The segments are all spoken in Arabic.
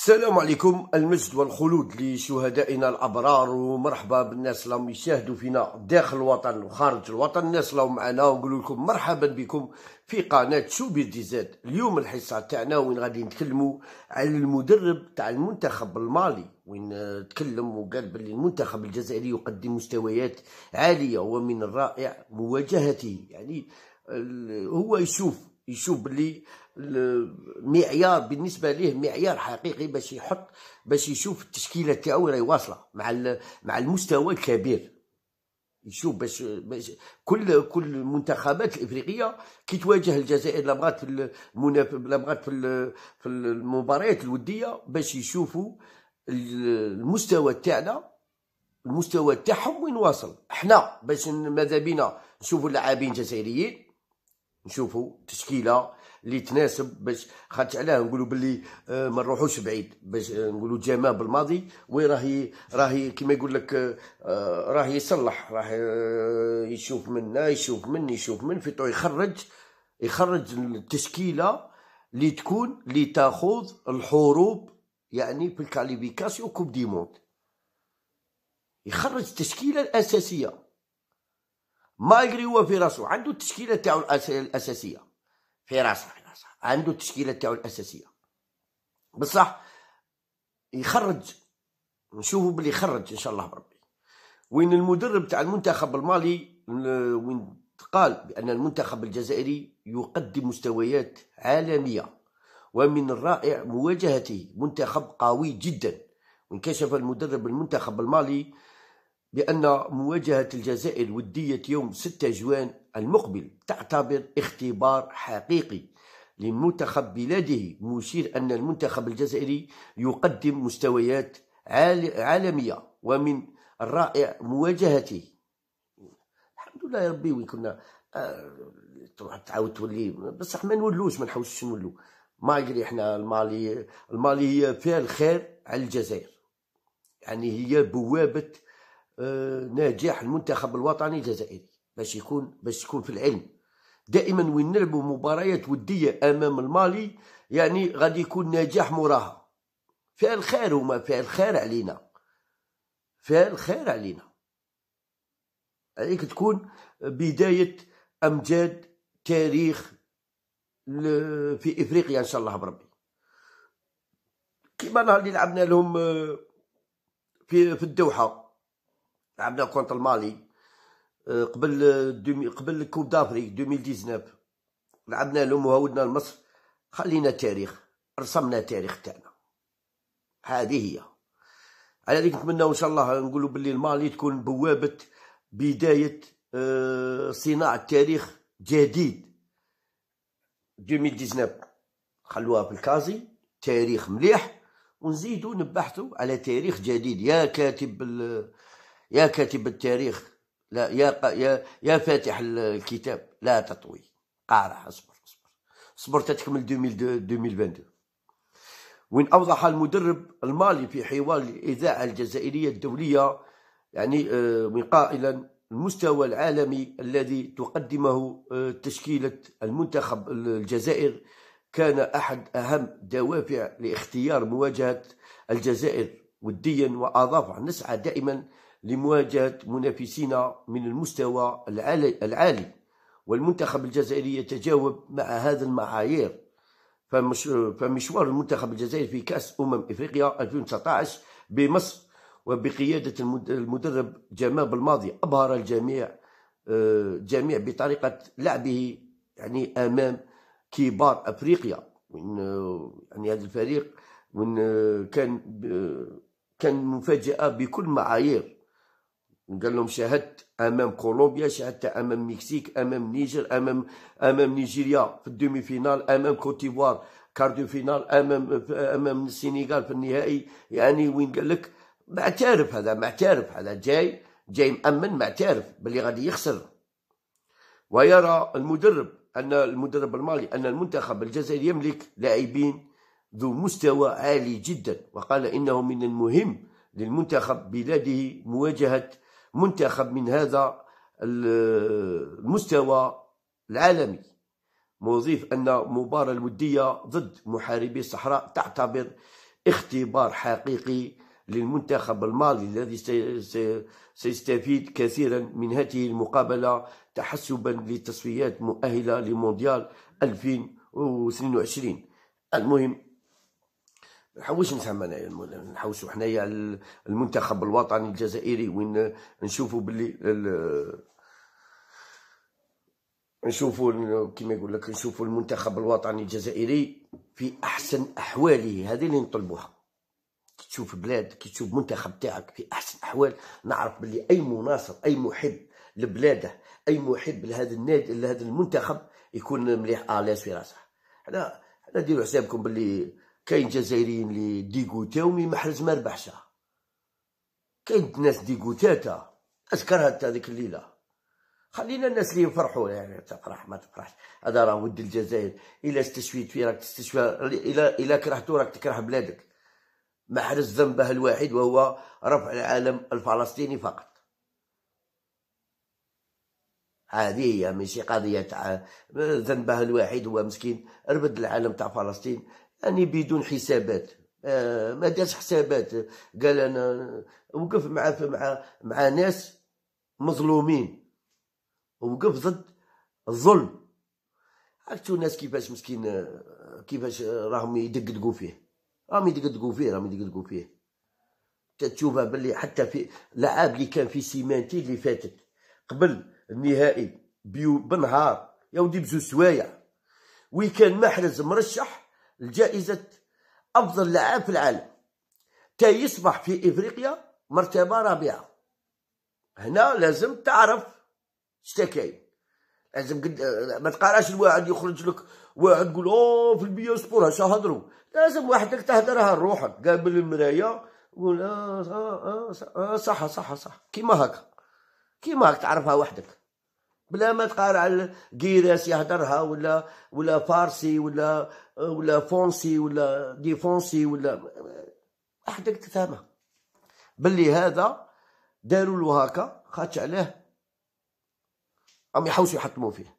السلام عليكم المجد والخلود لشهدائنا الابرار ومرحبا بالناس اللي يشاهدوا فينا داخل الوطن وخارج الوطن الناس اللي معنا ونقول لكم مرحبا بكم في قناه شو دي زاد اليوم الحصه تاعنا وين غادي نتكلموا على المدرب تاع المنتخب المالي وين تكلم وقال باللي المنتخب الجزائري يقدم مستويات عاليه ومن الرائع مواجهته يعني هو يشوف يشوف باللي المعيار بالنسبه ليه معيار حقيقي باش يحط باش يشوف التشكيله تاعو راهي واصله مع مع المستوى الكبير يشوف باش, باش كل كل المنتخبات الافريقيه كي تواجه الجزائر لبغات في لابغات في في المباريات الوديه باش يشوفوا المستوى تاعنا المستوى تاعهم وين واصل احنا باش ماذا بينا نشوفوا اللاعبين الجزائريين نشوفوا تشكيله اللي تناسب باش خاطش علاه نقولوا باللي آه، ما نروحوش بعيد باش آه، نقولوا جماعه بالماضي وين راهي راهي كيما يقول لك آه، راهي راه يصلح راه يشوف منا يشوف من يشوف من في يخرج يخرج التشكيله اللي تكون اللي تاخذ الحروب يعني في الكاليفيكاسيون كوب دي موند يخرج التشكيله الاساسيه مالغري هو في راسو عنده التشكيله تاعو الاساسيه في راسه في راسه عنده التشكيله تاعو الاساسيه بصح يخرج نشوفوا بلي يخرج ان شاء الله بربي وين المدرب تاع المنتخب المالي وين قال بان المنتخب الجزائري يقدم مستويات عالميه ومن الرائع مواجهته منتخب قوي جدا وانكشف المدرب المنتخب المالي بأن مواجهة الجزائر ودية يوم 6 جوان المقبل تعتبر اختبار حقيقي لمنتخب بلاده مشير أن المنتخب الجزائري يقدم مستويات عالمية ومن الرائع مواجهته الحمد لله يا ربي وين كنا آه، تروح تعاود تولي بصح ما نولوش ما نحوسش نولو ما يجري احنا المالي المالي هي فيها الخير على الجزائر يعني هي بوابه آه، نجاح المنتخب الوطني الجزائري باش يكون باش يكون في العلم دائما وين نلعبوا مباريات وديه امام المالي يعني غادي يكون نجاح موراها فيها الخير وما فيها الخير علينا فيها الخير علينا عليك تكون بدايه امجاد تاريخ في افريقيا ان شاء الله بربي كيما نهار اللي لعبنا لهم آه، في في الدوحه لعبنا كونت المالي آه، قبل دومي قبل الكوب دافريك 2019 لعبنا لهم وهودنا لمصر خلينا تاريخ رسمنا تاريخ تاعنا هذه هي على ذلك نتمنى ان شاء الله نقولوا باللي المالي تكون بوابه بدايه آه، صناعه تاريخ جديد 2019 خلوها في الكازي تاريخ مليح ونزيدو نبحثوا على تاريخ جديد يا كاتب يا كاتب التاريخ لا يا يا يا فاتح الكتاب لا تطوي قارع اصبر اصبر اصبر تتكمل 2022 وين اوضح المدرب المالي في حوار الاذاعه الجزائريه الدوليه يعني آه، من قائلا المستوى العالمي الذي تقدمه آه، تشكيله المنتخب الجزائر كان احد اهم دوافع لاختيار مواجهه الجزائر وديا واضاف نسعى دائما لمواجهة منافسينا من المستوى العالي والمنتخب الجزائري يتجاوب مع هذا المعايير فمش فمشوار المنتخب الجزائري في كأس أمم إفريقيا 2019 بمصر وبقيادة المدرب جمال بالماضي أبهر الجميع الجميع آه، بطريقة لعبه يعني أمام كبار أفريقيا آه، يعني هذا الفريق آه، كان كان مفاجأة بكل معايير قال لهم شاهدت امام كولومبيا شاهدت امام مكسيك امام نيجر امام امام نيجيريا في الدومي فينال امام كوتيفوار كاردو فينال امام امام السنغال في النهائي يعني وين قال لك معترف هذا معترف هذا جاي جاي مأمن معترف باللي غادي يخسر ويرى المدرب ان المدرب المالي ان المنتخب الجزائري يملك لاعبين ذو مستوى عالي جدا وقال انه من المهم للمنتخب بلاده مواجهه منتخب من هذا المستوى العالمي مضيف أن المباراة الودية ضد محاربي الصحراء تعتبر اختبار حقيقي للمنتخب المالي الذي سيستفيد كثيرا من هذه المقابلة تحسبا لتصفيات مؤهلة لمونديال 2022 المهم نحوش انايا نحوسوا حنايا المنتخب الوطني الجزائري وين نشوفوا باللي نشوفوا كيما يقول لك نشوفوا المنتخب الوطني الجزائري في احسن احواله هذه اللي نطلبوها كي تشوف بلاد كي تشوف منتخب تاعك في احسن احوال نعرف باللي اي مناصر اي محب لبلاده اي محب لهذا النادي لهذا المنتخب يكون مليح الاس في راسه حنا حنا ديروا حسابكم باللي كاين جزائريين لي ديكوتاو مي محرز ما ربحش كاين ناس ديكوتاتا اذكرها كرهت هذيك الليله خلينا الناس لي يفرحوا يعني تفرح ما تفرحش هذا راه ود الجزائر الا استشفيت فيه راك تستشفى الا الا كرهتو راك تكره بلادك محرز ذنبه الواحد وهو رفع العالم الفلسطيني فقط هذه هي ماشي قضيه تاع ذنبه الواحد هو مسكين ربد العالم تاع فلسطين يعني بدون حسابات آه، ما دارش حسابات قال انا وقف مع مع مع ناس مظلومين وقف ضد الظلم عرفتوا الناس كيفاش مسكين كيفاش راهم يدقدقوا فيه راهم يدقدقوا فيه راهم يدقدقوا فيه تشوفها باللي حتى في لعاب اللي كان في سيمانتي اللي فاتت قبل النهائي بيو بنهار يا ودي بزوج سوايع وي كان محرز مرشح لجائزة أفضل لاعب في العالم تا يصبح في إفريقيا مرتبة رابعة هنا لازم تعرف شتاكاي لازم قد... ما تقراش الواحد يخرج لك واحد يقول اوه في البيو سبور هاش هضروا لازم وحدك تهدرها لروحك قابل المرايا قول اه صح آه، آه، صح صح, صح. كيما هكا كيما هكا تعرفها وحدك بلا ما تقارع على يهدرها ولا ولا فارسي ولا ولا فونسي ولا ديفونسي ولا احدك تفهمها بلي هذا داروا له هكا خاطش عليه راهم يحوسوا يحطموا فيه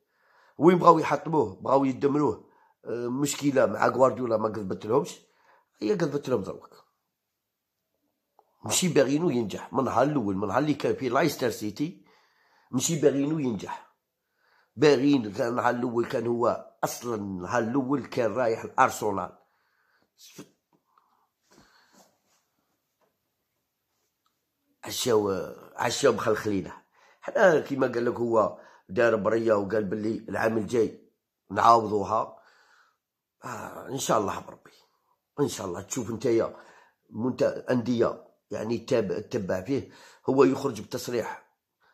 وين بغاو يحطموه بغاو يدمروه أه، مشكله مع غوارديولا ما قلبت لهمش هي قلبت لهم دروك ماشي باغينو ينجح من نهار الاول من نهار اللي كان في لايستر سيتي ماشي باغينو ينجح باغين نهار الاول كان هو اصلا نهار الاول كان رايح لارسنال عشاو عشاو مخلخلينه حنا كيما قال لك هو دار بريه وقال بلي العام الجاي نعاوضوها آه ان شاء الله بربي ان شاء الله تشوف نتايا انديه يعني تتبع فيه هو يخرج بتصريح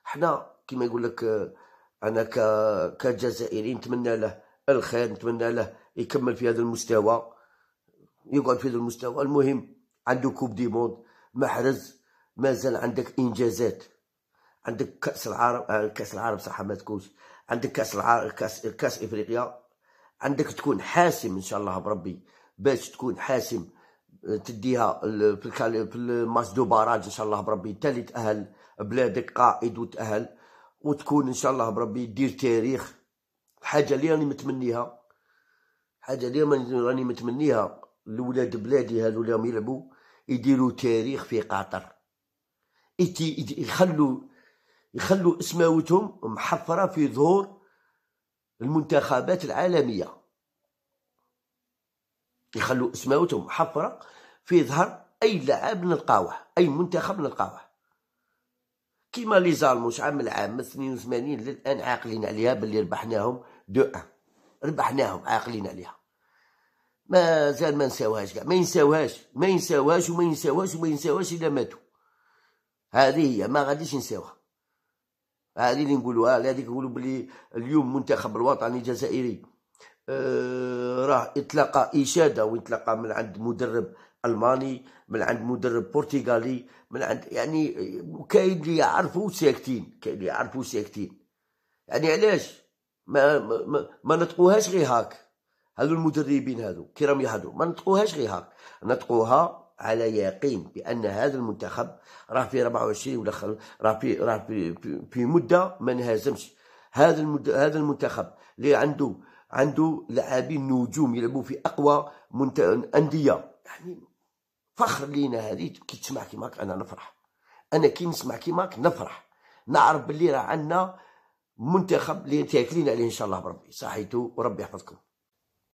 حنا كما يقول لك انا كجزائري نتمنى له الخير نتمنى له يكمل في هذا المستوى يقعد في هذا المستوى المهم عنده كوب دي موند محرز مازال عندك انجازات عندك كاس العرب كاس العرب صح ما تكونش عندك كاس العرب كاس كاس افريقيا عندك تكون حاسم ان شاء الله بربي باش تكون حاسم تديها في الماتش دو باراج ان شاء الله بربي تالي تاهل بلادك قائد وتاهل وتكون ان شاء الله بربي دير تاريخ حاجة اللي راني متمنيها حاجه اللي راني متمنيها لولاد بلادي هذو اللي راهم يلعبوا يديروا تاريخ في قطر يخلوا يخلوا اسماوتهم محفره في ظهور المنتخبات العالميه يخلوا اسماوتهم محفره في ظهر اي لاعب نلقاوه اي منتخب نلقاوه كيما لي زالموش عام العام من 82 للان عاقلين عليها باللي ربحناهم دو ان ربحناهم عاقلين عليها مازال ما نساوهاش كاع ما ينساوهاش ما ينساوهاش وما ينساوهاش وما ينساوهاش الا ماتوا هذه هي ما غاديش نساوها هذه اللي نقولوها هذيك نقولوا بلي اليوم المنتخب الوطني الجزائري آه راه اتلقى اشاده ويتلقى من عند مدرب الماني من عند مدرب برتغالي من عند يعني كاين اللي يعرفوا ساكتين كاين اللي يعرفوا ساكتين يعني علاش ما ما, ما نطقوهاش غير هاك هذو المدربين هذو كي راهم يهضروا ما نطقوهاش غير هاك نطقوها على يقين بان هذا المنتخب راه في 24 ولا خل... راه في راه في, في, في مده ما انهزمش هذا المد... هذا المنتخب اللي عنده عنده لاعبين نجوم يلعبوا في اقوى منت... انديه يعني فخر لينا هذه كي تسمع كيماك انا نفرح انا كي نسمع كيماك نفرح نعرف بلي راه عندنا منتخب اللي تاكلين عليه ان شاء الله بربي صحيتو وربي يحفظكم